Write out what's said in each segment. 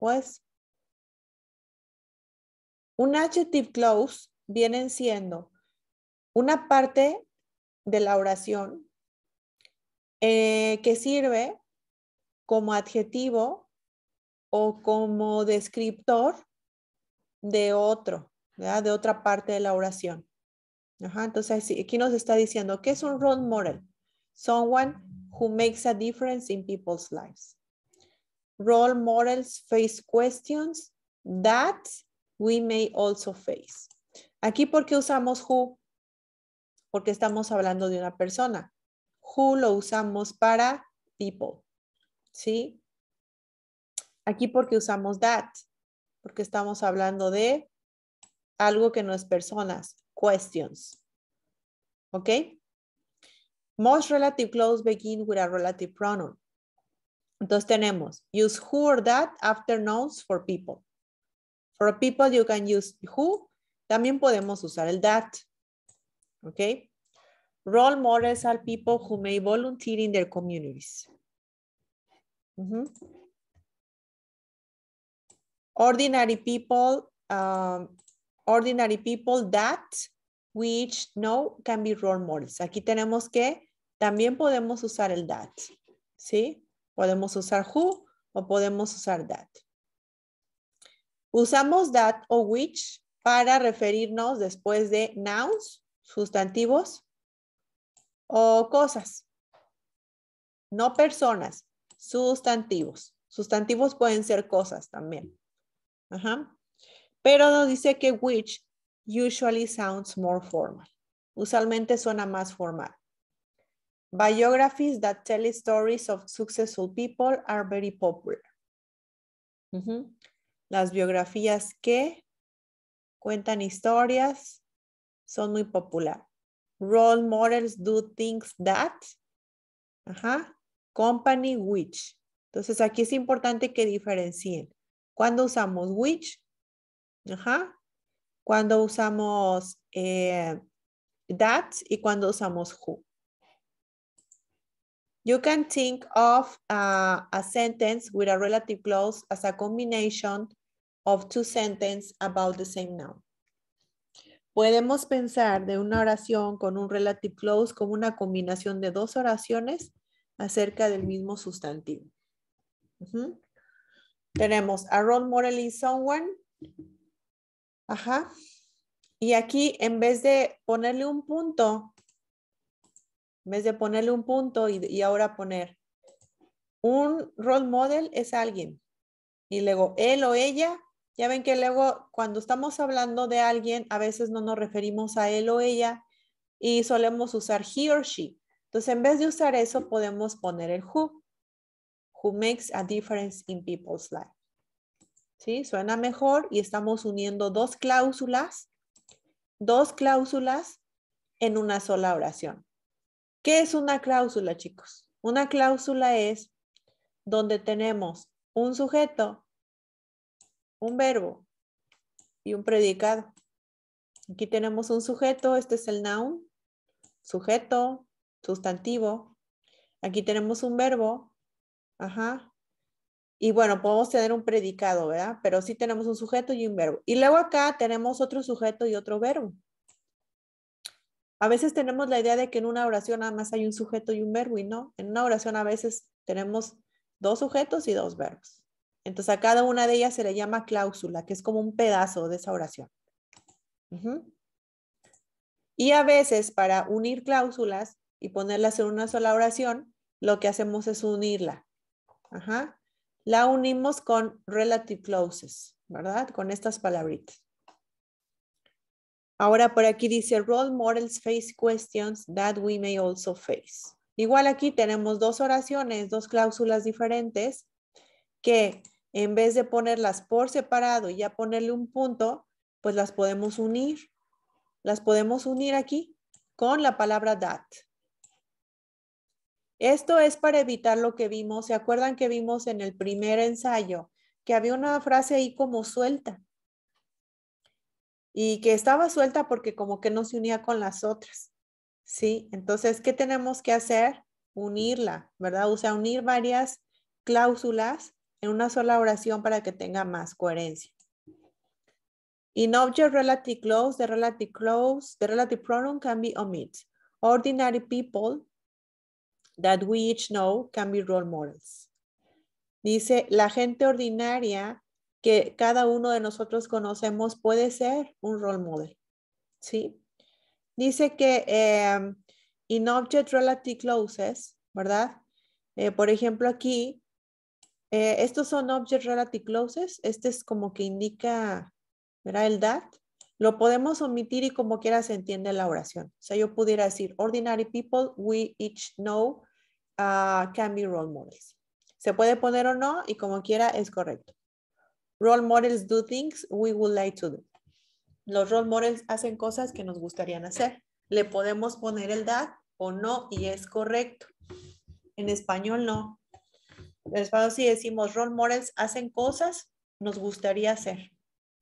Pues un adjective clause viene siendo una parte de la oración eh, que sirve como adjetivo o como descriptor de otro, de otra parte de la oración. entonces, aquí nos está diciendo, que es un role model? Someone who makes a difference in people's lives role models face questions that we may also face. Aquí, ¿por qué usamos who? Porque estamos hablando de una persona. Who lo usamos para people, ¿sí? Aquí, ¿por qué usamos that? Porque estamos hablando de algo que no es personas, questions, ¿ok? Most relative clause begin with a relative pronoun. Entonces tenemos, use who or that after nouns for people. For people you can use who. También podemos usar el that. ¿Ok? Role models are people who may volunteer in their communities. Ordinary people, um, ordinary people that which no can be role models. Aquí tenemos que también podemos usar el that. ¿Sí? Podemos usar who o podemos usar that. Usamos that o which para referirnos después de nouns, sustantivos o cosas. No personas, sustantivos. Sustantivos pueden ser cosas también. Pero nos dice que which usually sounds more formal. Usualmente suena más formal. Biographies that tell stories of successful people are very popular. Las biografías que cuentan historias son muy populares. Role models do things that. Company which. Entonces aquí es importante que diferencien. ¿Cuándo usamos which? Ajá. Cuando usamos eh, that y cuando usamos who. You can think of a sentence with a relative clause as a combination of two sentences about the same noun. Podemos pensar de una oración con un relative clause como una combinación de dos oraciones acerca del mismo sustantivo. Tenemos a role in someone. Ajá. Y aquí, en vez de ponerle un punto, en vez de ponerle un punto y, ahora poner un role model es alguien. Y luego él o ella, ya ven que luego cuando estamos hablando de alguien, a veces no nos referimos a él o ella y solemos usar he or she. Entonces, en vez de usar eso, podemos poner el who. Who makes a difference in people's life. ¿Sí? Suena mejor y estamos uniendo dos cláusulas, dos cláusulas en una sola oración. ¿Qué es una cláusula, chicos? Una cláusula es donde tenemos un sujeto, un verbo y un predicado. Aquí tenemos un sujeto, este es el noun, sujeto, sustantivo. Aquí tenemos un verbo, ajá. Y bueno, podemos tener un predicado, ¿verdad? Pero sí tenemos un sujeto y un verbo. Y luego acá tenemos otro sujeto y otro verbo a veces tenemos la idea de que en una oración nada más hay un sujeto y un verbo y no. En una oración a veces tenemos dos sujetos y dos verbos. Entonces a cada una de ellas se le llama cláusula, que es como un pedazo de esa oración. Y a veces para unir cláusulas y ponerlas en una sola oración, lo que hacemos es unirla. La unimos con relative clauses, ¿verdad? Con estas palabritas. Ahora por aquí dice role models face questions that we may also face. Igual aquí tenemos dos oraciones, dos cláusulas diferentes que en vez de ponerlas por separado y ya ponerle un punto, pues las podemos unir. Las podemos unir aquí con la palabra that. Esto es para evitar lo que vimos. ¿Se acuerdan que vimos en el primer ensayo que había una frase ahí como suelta? y que estaba suelta porque como que no se unía con las otras, ¿sí? Entonces, ¿qué tenemos que hacer? Unirla, ¿verdad? O sea, unir varias cláusulas en una sola oración para que tenga más coherencia. In object, relative clause, the relative clause, the relative pronoun can be omitted. Ordinary people that we each know can be role models. Dice, la gente ordinaria que cada uno de nosotros conocemos puede ser un role model. ¿Sí? Dice que em, in object relative clauses, ¿verdad? Eh, por ejemplo, aquí, eh, estos son object relative clauses. Este es como que indica, ¿verdad? El that. Lo podemos omitir y como quiera se entiende la oración. O sea, yo pudiera decir, ordinary people, we each know, ah, can be role models. Se puede poner o no y como quiera es correcto. Role models do things we would like to do. Los role models hacen cosas que nos gustarían hacer. Le podemos poner el that o no y es correcto. En español no. En español si decimos role models hacen cosas, nos gustaría hacer.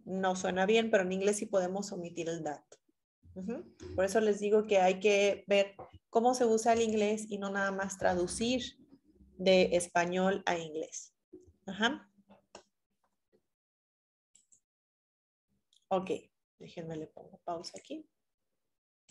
No suena bien, pero en inglés sí podemos omitir el that. Por eso les digo que hay que ver cómo se usa el inglés y no nada más traducir de español a inglés. Ajá. Ok, déjenme le pongo pausa aquí.